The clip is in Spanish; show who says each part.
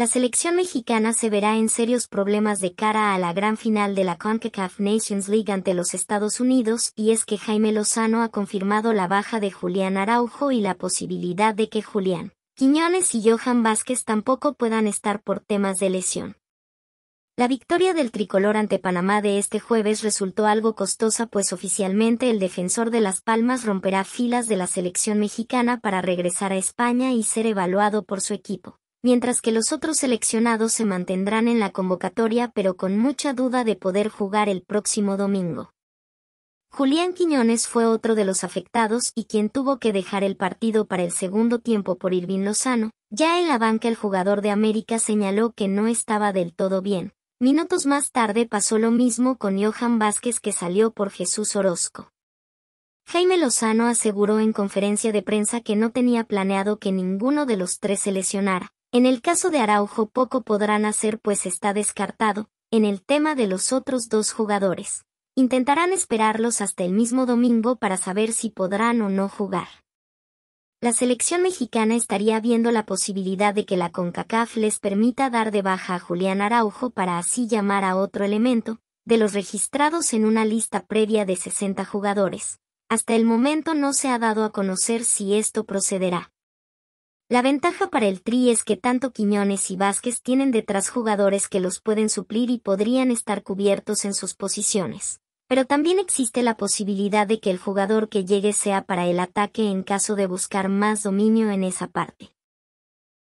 Speaker 1: la selección mexicana se verá en serios problemas de cara a la gran final de la CONCACAF Nations League ante los Estados Unidos, y es que Jaime Lozano ha confirmado la baja de Julián Araujo y la posibilidad de que Julián Quiñones y Johan Vázquez tampoco puedan estar por temas de lesión. La victoria del tricolor ante Panamá de este jueves resultó algo costosa pues oficialmente el defensor de Las Palmas romperá filas de la selección mexicana para regresar a España y ser evaluado por su equipo mientras que los otros seleccionados se mantendrán en la convocatoria pero con mucha duda de poder jugar el próximo domingo. Julián Quiñones fue otro de los afectados y quien tuvo que dejar el partido para el segundo tiempo por Irvín Lozano. Ya en la banca el jugador de América señaló que no estaba del todo bien. Minutos más tarde pasó lo mismo con Johan Vázquez que salió por Jesús Orozco. Jaime Lozano aseguró en conferencia de prensa que no tenía planeado que ninguno de los tres se lesionara, en el caso de Araujo poco podrán hacer pues está descartado, en el tema de los otros dos jugadores. Intentarán esperarlos hasta el mismo domingo para saber si podrán o no jugar. La selección mexicana estaría viendo la posibilidad de que la CONCACAF les permita dar de baja a Julián Araujo para así llamar a otro elemento, de los registrados en una lista previa de 60 jugadores. Hasta el momento no se ha dado a conocer si esto procederá. La ventaja para el Tri es que tanto Quiñones y Vázquez tienen detrás jugadores que los pueden suplir y podrían estar cubiertos en sus posiciones. Pero también existe la posibilidad de que el jugador que llegue sea para el ataque en caso de buscar más dominio en esa parte.